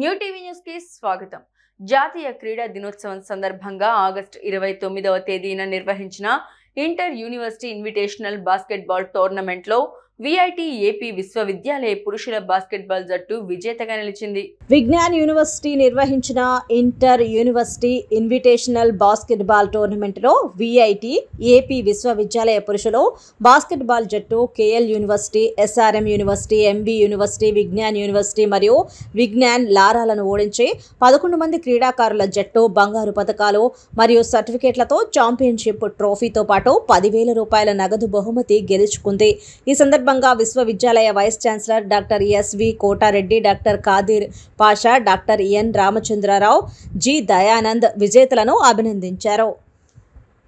new TV news కి స్వాగతం జాతీయ క్రీడా దినోత్సవం సందర్భంగా ఆగస్టు ఇరవై తొమ్మిదవ తేదీన నిర్వహించిన ఇంటర్ యూనివర్సిటీ ఇన్విటేషనల్ బాస్కెట్బాల్ టోర్నమెంట్లో విఐటి ఏపీ విశ్వవిద్యాలయ పురుషుల బాస్కెట్బాల్ జట్టు విజేతగా నిలిచింది విజ్ఞాన్ యూనివర్సిటీ నిర్వహించిన ఇంటర్ యూనివర్సిటీ ఇన్విటేషనల్ బాస్కెట్బాల్ టోర్నమెంట్లో విఐటి ఏపీ విశ్వవిద్యాలయ పురుషులు బాస్కెట్బాల్ జట్టు KL university SRM university MB university Vignan university మరియు విజ్ఞాన్ లారాలను ఓడించి పదకొండు మంది క్రీడాకారుల జట్టు బంగారు పథకాలు మరియు సర్టిఫికేట్లతో ఛాంపియన్షిప్ ట్రోఫీతో పాటు పదివేల రూపాయల నగదు బహుమతి గెలుచుకుంది ఈ సందర్భంగా సందర్భంగా విశ్వవిద్యాలయ vice chancellor doctor SV Kotareddy doctor Kadir Pasha doctor N Ramachandrarao G Dayanand విజేతలను అభినందించారు